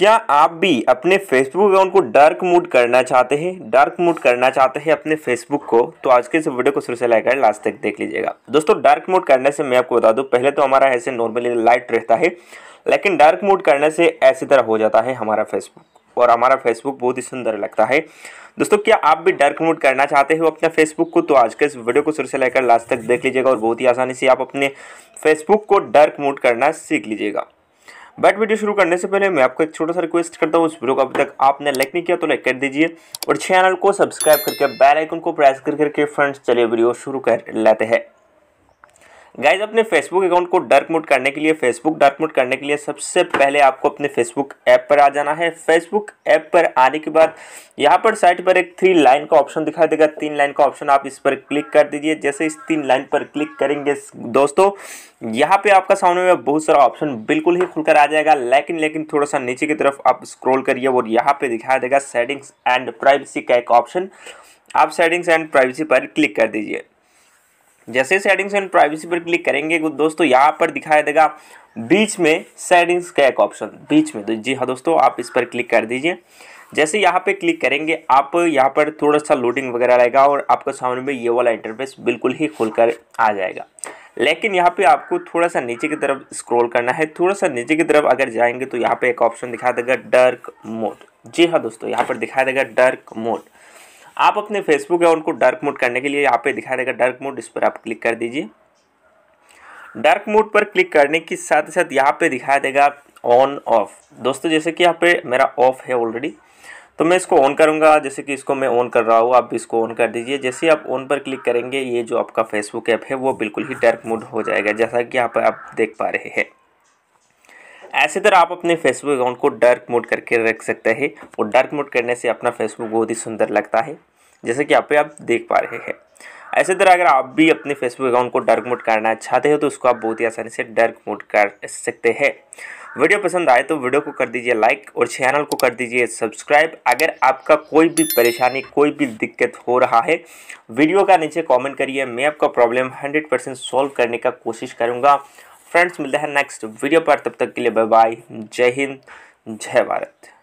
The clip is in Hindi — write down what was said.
क्या आप भी अपने फेसबुक अकाउंट को डार्क मूड करना चाहते हैं डार्क मूड करना चाहते हैं अपने फेसबुक को तो आज के इस वीडियो को शुरू से लेकर लास्ट तक देख लीजिएगा दोस्तों डार्क मूड करने से मैं आपको बता दूं पहले तो हमारा ऐसे नॉर्मली लाइट रहता है लेकिन डार्क मूड करने से ऐसी तरह हो जाता है हमारा फेसबुक और हमारा फेसबुक बहुत ही सुंदर लगता है दोस्तों क्या आप भी डार्क मूड करना चाहते हो अपने फेसबुक को तो आज के इस वीडियो को शुरू से लेकर लास्ट तक देख लीजिएगा और बहुत ही आसानी से आप अपने फेसबुक को डार्क मूड करना सीख लीजिएगा बैट वीडियो शुरू करने से पहले मैं आपको एक छोटा सा रिक्वेस्ट करता हूँ उस वीडियो को अभी तक आपने लाइक नहीं किया तो लाइक कर दीजिए और चैनल को सब्सक्राइब करके बेल आइकन को प्रेस कर करके फ्रेंड्स चलिए वीडियो शुरू कर लेते हैं गाइज अपने फेसबुक अकाउंट को डार्क मोड करने के लिए फेसबुक डार्क मोड करने के लिए सबसे पहले आपको अपने फेसबुक ऐप पर आ जाना है फेसबुक ऐप पर आने के बाद यहाँ पर साइट पर एक थ्री लाइन का ऑप्शन दिखाई देगा तीन लाइन का ऑप्शन आप इस पर क्लिक कर दीजिए जैसे इस तीन लाइन पर क्लिक करेंगे दोस्तों यहाँ पे आपका सामने में बहुत सारा ऑप्शन बिल्कुल ही खुलकर आ जाएगा लेकिन लेकिन थोड़ा सा नीचे की तरफ आप स्क्रोल करिए और यहाँ पे दिखाई देगा सेटिंग्स एंड प्राइवेसी का एक ऑप्शन आप सेटिंग्स एंड प्राइवेसी पर क्लिक कर दीजिए जैसे सेटिंग्स एंड प्राइवेसी पर क्लिक करेंगे दोस्तों यहाँ पर दिखाई देगा बीच में सेटिंग्स का एक ऑप्शन बीच में तो जी हाँ दोस्तों आप इस पर क्लिक कर दीजिए जैसे यहाँ पे क्लिक करेंगे आप यहाँ पर थोड़ा सा लोडिंग वगैरह रहेगा और आपका सामने में ये वाला इंटरफेस बिल्कुल ही खुलकर आ जाएगा लेकिन यहाँ पे आपको थोड़ा सा नीचे की तरफ स्क्रॉल करना है थोड़ा सा नीचे की तरफ अगर जाएंगे तो यहाँ पे एक ऑप्शन दिखा देगा डार्क मोड जी हाँ दोस्तों यहाँ पर दिखाई देगा डार्क मोड आप अपने फेसबुक अकाउंट को डार्क मोड करने के लिए यहाँ पे दिखा देगा डार्क मोड इस पर आप क्लिक कर दीजिए डार्क मोड पर क्लिक करने के साथ ही साथ यहाँ पे दिखा देगा ऑन ऑफ दोस्तों जैसे कि यहाँ पे मेरा ऑफ है ऑलरेडी तो मैं इसको ऑन करूँगा जैसे कि इसको मैं ऑन कर रहा हूँ आप इसको ऑन कर दीजिए जैसे आप ऑन पर क्लिक करेंगे ये जो आपका फेसबुक ऐप है वो बिल्कुल ही डार्क मोड हो जाएगा जैसा कि यहाँ पर आप देख पा रहे हैं ऐसे तरह आप अपने फेसबुक अकाउंट को डार्क मोड करके रख सकते हैं और डार्क मोड करने से अपना फेसबुक बहुत ही सुंदर लगता है जैसे कि आप देख पा रहे हैं ऐसे तरह अगर आप भी अपने फेसबुक अकाउंट को डार्क मोड करना चाहते हो तो उसको आप बहुत ही आसानी से डार्क मोड कर सकते हैं वीडियो पसंद आए तो वीडियो को कर दीजिए लाइक और चैनल को कर दीजिए सब्सक्राइब अगर आपका कोई भी परेशानी कोई भी दिक्कत हो रहा है वीडियो का नीचे कमेंट करिए मैं आपका प्रॉब्लम 100% सॉल्व करने का कोशिश करूँगा फ्रेंड्स मिलते हैं नेक्स्ट वीडियो पर तब तक के लिए बाय बाय जय हिंद जय भारत